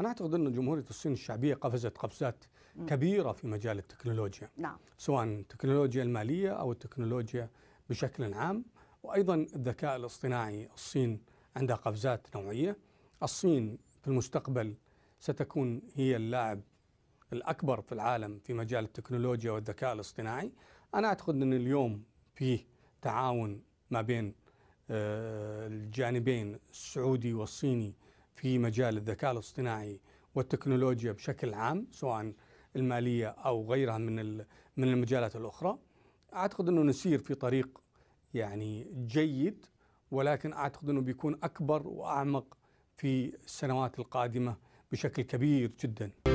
أنا أعتقد أن جمهورية الصين الشعبية قفزت قفزات كبيرة في مجال التكنولوجيا نعم. سواء التكنولوجيا المالية أو التكنولوجيا بشكل عام وأيضا الذكاء الاصطناعي الصين عندها قفزات نوعية الصين في المستقبل ستكون هي اللاعب الأكبر في العالم في مجال التكنولوجيا والذكاء الاصطناعي أنا أعتقد أن اليوم فيه تعاون ما بين آه، الجانبين السعودي والصيني في مجال الذكاء الاصطناعي والتكنولوجيا بشكل عام سواء الماليه او غيرها من من المجالات الاخرى اعتقد انه نسير في طريق يعني جيد ولكن اعتقد انه بيكون اكبر واعمق في السنوات القادمه بشكل كبير جدا